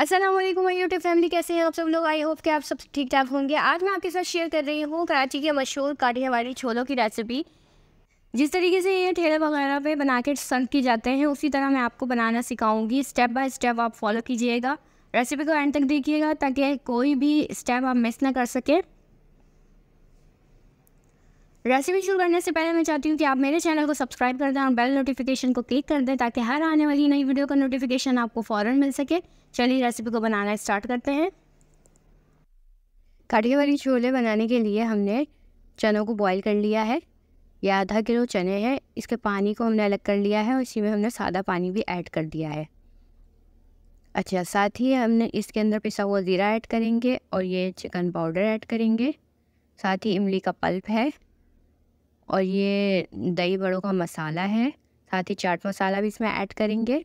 Aslam my YouTube family कैसे हैं आप सब लोग आई होप कि आप सब ठीक ठाक होंगे आज मैं आपके साथ शेयर कर रही हूँ कराची के मशहूर काढ़ी वाली छोलों की रेसिपी जिस तरीके से ये ठेले वगैरह पे बना के सर्व किए जाते हैं उसी तरह मैं आपको बनाना सिखाऊंगी स्टेप बाय स्टेप आप फॉलो कीजिएगा रेसिपी को एंड तक देखिएगा ताकि कोई भी स्टेप आप मिस ना कर सकें रेसिपी शुरू करने से पहले मैं चाहती हूँ कि आप मेरे चैनल को सब्सक्राइब कर दें और बेल नोटिफिकेशन को क्लिक कर दें ताकि हर आने वाली नई वीडियो का नोटिफिकेशन आपको फ़ौरन मिल सके चलिए रेसिपी को बनाना स्टार्ट करते हैं काटिए वाली छोले बनाने के लिए हमने चनों को बॉईल कर लिया है या आधा किलो चने हैं इसके पानी को हमने अलग कर लिया है और इसी में हमने सादा पानी भी ऐड कर दिया है अच्छा साथ ही हमने इसके अंदर पिसा हुआ ज़ीरा ऐड करेंगे और ये चिकन पाउडर ऐड करेंगे साथ ही इमली का पल्प है और ये दही बड़ों का मसाला है साथ ही चाट मसाला भी इसमें ऐड करेंगे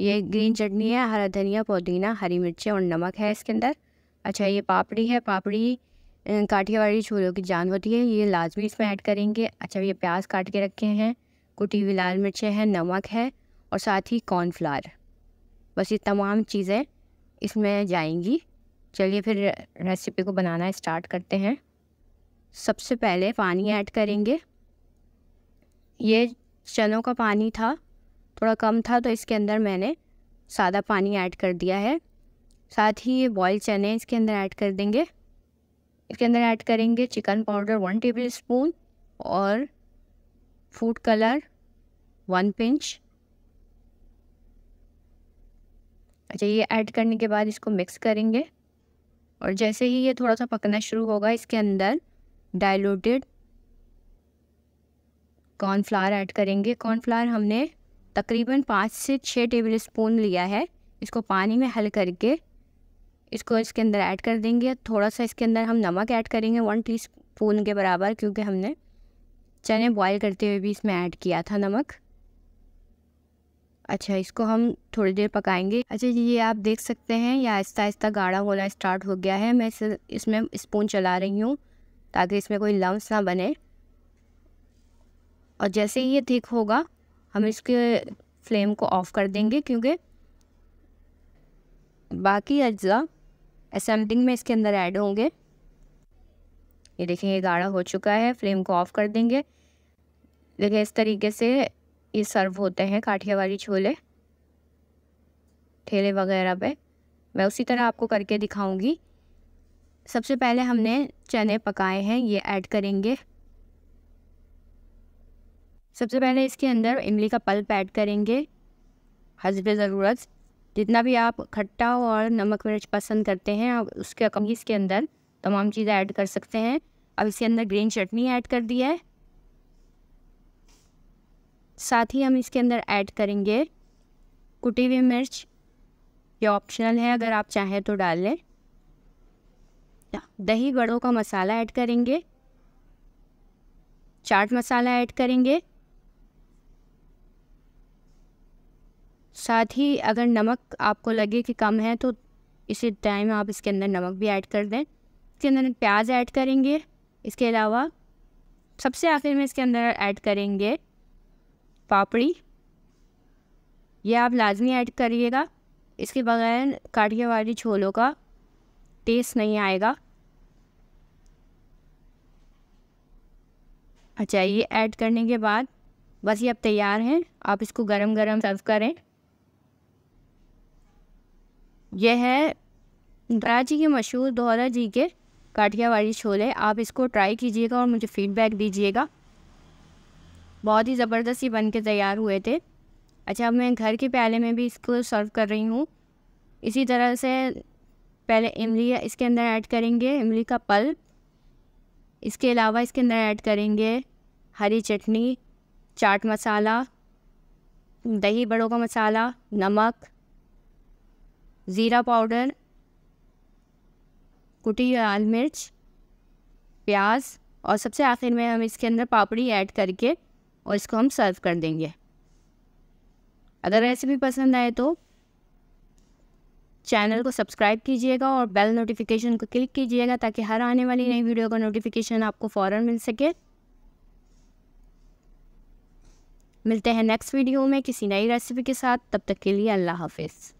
ये ग्रीन चटनी है हरा धनिया पुदीना हरी मिर्चें और नमक है इसके अंदर अच्छा ये पापड़ी है पापड़ी काठियावाड़ी छोलों की जान होती है ये लाजमी इसमें ऐड करेंगे अच्छा ये प्याज काट के रखे हैं कुटी हुई लाल मिर्चें हैं नमक है और साथ ही कॉर्नफ्लावर बस ये तमाम चीज़ें इसमें जाएंगी चलिए फिर रेसिपी को बनाना स्टार्ट करते हैं सबसे पहले पानी हम्म। ऐड करेंगे ये चनों का पानी था थोड़ा कम था तो इसके अंदर मैंने सादा पानी ऐड कर दिया है साथ ही ये बॉयल चने इसके अंदर ऐड कर देंगे इसके अंदर ऐड करेंगे chicken powder one tablespoon और फूड कलर वन पिंच अच्छा ये ऐड करने के बाद इसको मिक्स करेंगे और जैसे ही ये थोड़ा सा पकना शुरू होगा इसके अंदर डाइल्यूटेड कॉर्नफ्लावर ऐड करेंगे कॉर्नफ्लावर हमने तकरीबन पाँच से छः टेबल स्पून लिया है इसको पानी में हल करके इसको इसके अंदर ऐड कर देंगे थोड़ा सा इसके अंदर हम नमक ऐड करेंगे वन टी स्पून के बराबर क्योंकि हमने चने बॉईल करते हुए भी इसमें ऐड किया था नमक अच्छा इसको हम थोड़ी देर पकाएंगे अच्छा ये आप देख सकते हैं या आहिस्ता आहिस्ता गाढ़ा होना स्टार्ट हो गया है मैं इसमें स्पून चला रही हूँ ताकि इसमें कोई लम्स ना बने और जैसे ही ये थिक होगा हम इसके फ्लेम को ऑफ़ कर देंगे क्योंकि बाकी अज्जा असम्बलिंग में इसके अंदर ऐड होंगे ये देखें ये गाढ़ा हो चुका है फ्लेम को ऑफ़ कर देंगे देखिए इस तरीके से ये सर्व होते हैं काठियावाड़ी छोले ठेले वगैरह पे मैं उसी तरह आपको करके दिखाऊंगी सबसे पहले हमने चने पकाए हैं ये ऐड करेंगे सबसे पहले इसके अंदर इमली का पल्प ऐड करेंगे हजब ज़रूरत जितना भी आप खट्टा और नमक मिर्च पसंद करते हैं आप उसके अकमी इसके अंदर तमाम चीज़ें ऐड कर सकते हैं अब इसके अंदर ग्रीन चटनी ऐड कर दी है साथ ही हम इसके अंदर ऐड करेंगे कुटी हुई मिर्च ये ऑप्शनल है अगर आप चाहें तो डाल लें दही गड़ों का मसाला ऐड करेंगे चाट मसाला ऐड करेंगे साथ ही अगर नमक आपको लगे कि कम है तो इसी टाइम आप इसके अंदर नमक भी ऐड कर दें इसके अंदर प्याज ऐड करेंगे इसके अलावा सबसे आखिर में इसके अंदर ऐड करेंगे पापड़ी यह आप लाजमी ऐड करिएगा इसके बगैर काठियावाड़ी छोलों का टेस्ट नहीं आएगा अच्छा ये ऐड करने के बाद बस ये अब तैयार है आप इसको गरम गरम सर्व करें यह है कराची के मशहूर दोहरा जी के काठियावाड़ी छोले आप इसको ट्राई कीजिएगा और मुझे फीडबैक दीजिएगा बहुत ही ज़बरदस्त ही बन के तैयार हुए थे अच्छा मैं घर के प्याले में भी इसको सर्व कर रही हूँ इसी तरह से पहले इमली इसके अंदर ऐड करेंगे इमली का पल्प इसके अलावा इसके अंदर ऐड करेंगे हरी चटनी चाट मसाला दही बड़ों का मसाला नमक ज़ीरा पाउडर कुटी लाल मिर्च प्याज और सबसे आखिर में हम इसके अंदर पापड़ी ऐड करके और इसको हम सर्व कर देंगे अगर रेसिपी पसंद आए तो चैनल को सब्सक्राइब कीजिएगा और बेल नोटिफिकेशन को क्लिक कीजिएगा ताकि हर आने वाली नई वीडियो का नोटिफिकेशन आपको फ़ौर मिल सके मिलते हैं नेक्स्ट वीडियो में किसी नई रेसिपी के साथ तब तक के लिए अल्लाह हाफिज़